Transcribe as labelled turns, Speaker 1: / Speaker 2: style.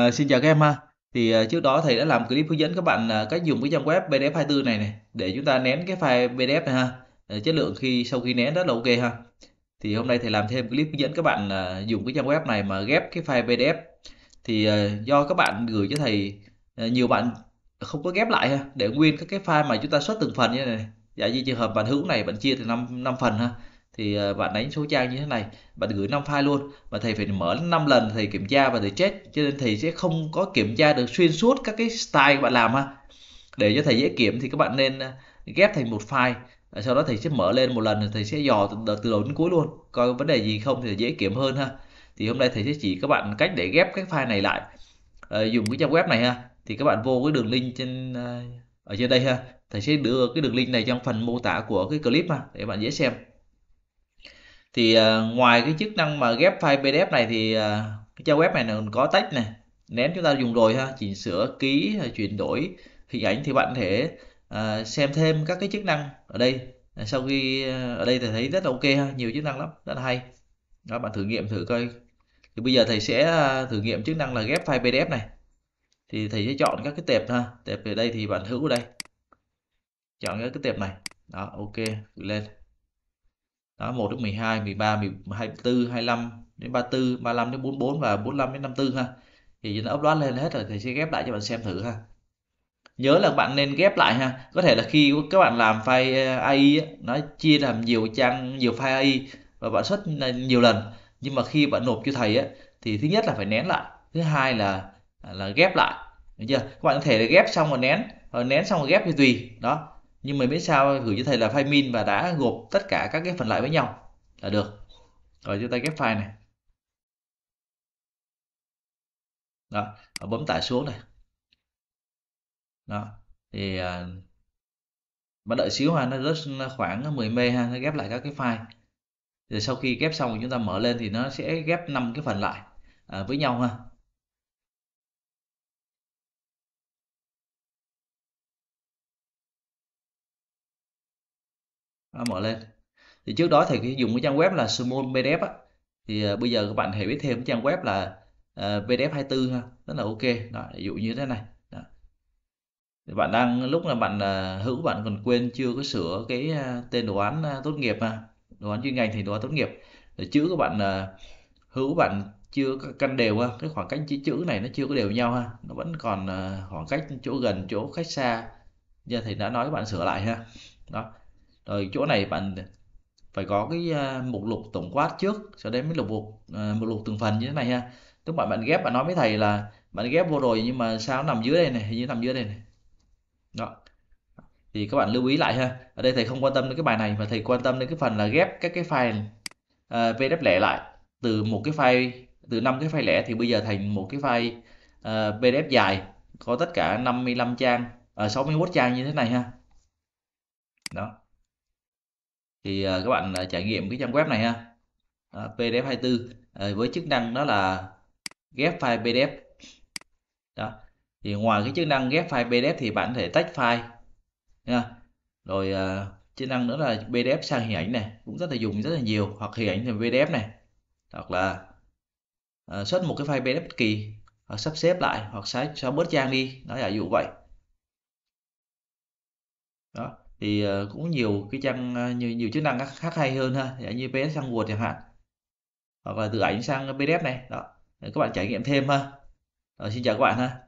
Speaker 1: À, xin chào các em ha. Thì uh, trước đó thầy đã làm clip hướng dẫn các bạn uh, cách dùng cái trang web PDF24 này này để chúng ta nén cái file PDF này ha. Uh, chất lượng khi sau khi nén rất là ok ha. Thì hôm nay thầy làm thêm clip hướng dẫn các bạn uh, dùng cái trang web này mà ghép cái file PDF. Thì uh, do các bạn gửi cho thầy uh, nhiều bạn không có ghép lại ha, để nguyên các cái file mà chúng ta xuất từng phần như này. này. Giả dạ, như trường hợp bạn hữu này bạn chia thành 5 5 phần ha thì ờ, bạn đánh số trang như thế này bạn gửi 5 file luôn và thầy phải mở 5 lần thầy kiểm tra và thầy check cho nên thầy sẽ không có kiểm tra được xuyên suốt các cái style bạn làm ha để cho thầy dễ kiểm thì các bạn nên ờ, ghép thành một file ờ, sau đó thầy sẽ mở lên một lần thầy sẽ dò từ, đầu đến cuối luôn coi vấn đề gì không thì dễ kiểm hơn ha thì hôm nay thầy sẽ chỉ các bạn cách để ghép cái file này lại à, dùng cái trang web này ha thì các bạn vô cái đường link trên ở trên đây ha thầy sẽ đưa cái đường link này trong phần mô tả của cái clip ha để bạn dễ xem thì uh, ngoài cái chức năng mà ghép file PDF này thì uh, cái trang web này còn có text này nếu chúng ta dùng rồi ha chỉnh sửa ký chuyển đổi hình ảnh thì bạn có thể uh, xem thêm các cái chức năng ở đây sau khi ở đây thì thấy rất là ok ha nhiều chức năng lắm rất là hay đó bạn thử nghiệm thử coi thì bây giờ thầy sẽ thử nghiệm chức năng là ghép file pdf này thì thầy sẽ chọn các cái tệp ha tệp về đây thì bạn hữu đây chọn các cái tệp này đó ok gửi lên đó 1 đến 12 13 24 25 đến 34 35 đến 44 và 45 đến 54 ha thì nó upload lên hết rồi thì sẽ ghép lại cho bạn xem thử ha nhớ là bạn nên ghép lại ha có thể là khi các bạn làm file eh, AI nó chia làm nhiều trang nhiều file AI và bạn xuất à, nhiều lần nhưng mà khi bạn nộp cho thầy á thì thứ nhất là phải nén lại thứ hai là à, là ghép lại được chưa các bạn có thể là ghép xong rồi nén rồi ờ, nén xong rồi ghép thì tùy đó nhưng mà biết sao gửi cho thầy là file min và đã gộp tất cả các cái phần lại với nhau là được rồi chúng ta ghép file này đó bấm tải xuống này đó thì à, mà đợi xíu ha nó rớt khoảng 10 mê ha nó ghép lại các cái file rồi sau khi ghép xong chúng ta mở lên thì nó sẽ ghép năm cái phần lại à, với nhau ha đó, mở lên thì trước đó thì dùng cái trang web là small pdf á, thì uh, bây giờ các bạn hãy biết thêm cái trang web là uh, pdf 24 ha rất là ok đó, ví dụ như thế này đó. Thì bạn đang lúc là bạn uh, hữu bạn còn quên chưa có sửa cái uh, tên đồ án uh, tốt nghiệp ha đồ án chuyên ngành thì đồ án tốt nghiệp rồi chữ các bạn uh, hữu bạn chưa căn đều ha cái khoảng cách chữ chữ này nó chưa có đều nhau ha nó vẫn còn khoảng cách chỗ gần chỗ cách xa giờ thì đã nói các bạn sửa lại ha đó rồi chỗ này bạn phải có cái à, mục lục tổng quát trước cho đến mới lục mục à, mục lục từng phần như thế này ha tức bạn bạn ghép bạn nói với thầy là bạn ghép vô rồi nhưng mà sao nó nằm dưới đây này hình như nằm dưới đây này đó thì các bạn lưu ý lại ha ở đây thầy không quan tâm đến cái bài này mà thầy quan tâm đến cái phần là ghép các cái file uh, pdf lẻ lại từ một cái file từ năm cái file lẻ thì bây giờ thành một cái file uh, pdf dài có tất cả 55 trang uh, 61 trang như thế này ha đó thì ờ, các bạn ờ, trải nghiệm cái trang web này ha ờ, PDF 24 với chức năng đó là ghép file PDF đó thì ngoài cái chức năng ghép file PDF thì bạn có thể tách file rồi chức năng nữa là PDF sang hình ảnh này cũng rất là dùng rất là nhiều hoặc hình ảnh thành PDF này hoặc là xuất một cái file PDF bất kỳ hoặc sắp xếp lại hoặc xóa xóa bớt trang đi nó giả dụ vậy đó thì ờ, cũng nhiều cái trang ờ, nhiều, nhiều chức năng khác hay hơn ha như PS sang Word chẳng hạn hoặc là từ ảnh sang PDF này đó để các bạn trải nghiệm thêm ha rồi, xin chào các bạn ha